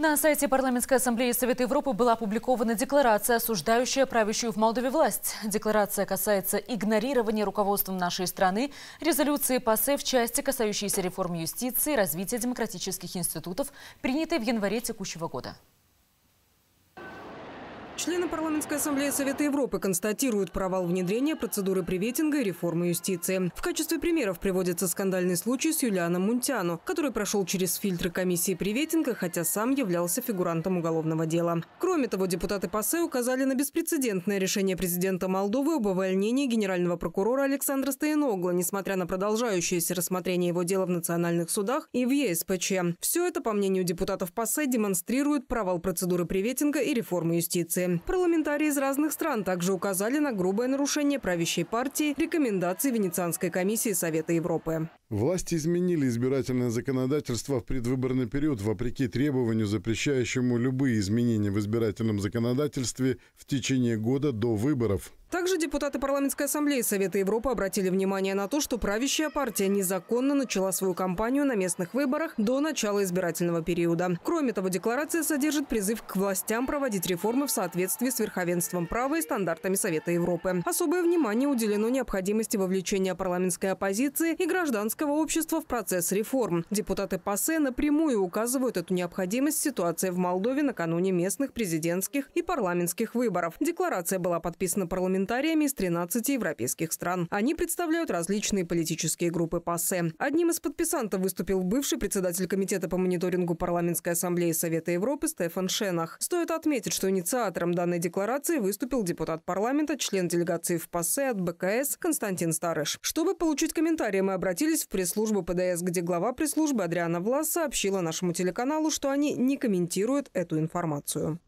На сайте Парламентской ассамблеи Совета Европы была опубликована декларация, осуждающая правящую в Молдове власть. Декларация касается игнорирования руководством нашей страны, резолюции ПАСЕ в части, касающейся реформ юстиции, развития демократических институтов, принятой в январе текущего года. Члены Парламентской ассамблеи Совета Европы констатируют провал внедрения процедуры приветинга и реформы юстиции. В качестве примеров приводится скандальный случай с Юлианом Мунтяну, который прошел через фильтры комиссии приветинга, хотя сам являлся фигурантом уголовного дела. Кроме того, депутаты ПАСЕ указали на беспрецедентное решение президента Молдовы об увольнении генерального прокурора Александра Стояногла, несмотря на продолжающееся рассмотрение его дела в национальных судах и в ЕСПЧ. Все это, по мнению депутатов ПАСЕ, демонстрирует провал процедуры приветинга и реформы юстиции. Парламентарии из разных стран также указали на грубое нарушение правящей партии рекомендаций Венецианской комиссии Совета Европы. Власти изменили избирательное законодательство в предвыборный период вопреки требованию, запрещающему любые изменения в избирательном законодательстве в течение года до выборов. Также депутаты парламентской ассамблеи Совета Европы обратили внимание на то, что правящая партия незаконно начала свою кампанию на местных выборах до начала избирательного периода. Кроме того, декларация содержит призыв к властям проводить реформы в соответствии с верховенством права и стандартами Совета Европы. Особое внимание уделено необходимости вовлечения парламентской оппозиции и гражданской гражданского общества в процесс реформ. Депутаты ПАСЕ напрямую указывают эту необходимость ситуации в Молдове накануне местных президентских и парламентских выборов. Декларация была подписана парламентариями из 13 европейских стран. Они представляют различные политические группы ПАСЕ. Одним из подписантов выступил бывший председатель Комитета по мониторингу Парламентской ассамблеи Совета Европы Стефан Шенах. Стоит отметить, что инициатором данной декларации выступил депутат парламента, член делегации в ПАСЕ от БКС Константин Старыш. Чтобы получить комментарии, мы обратились в пресс служба ПДС, где глава пресс-службы Адриана Влас сообщила нашему телеканалу, что они не комментируют эту информацию.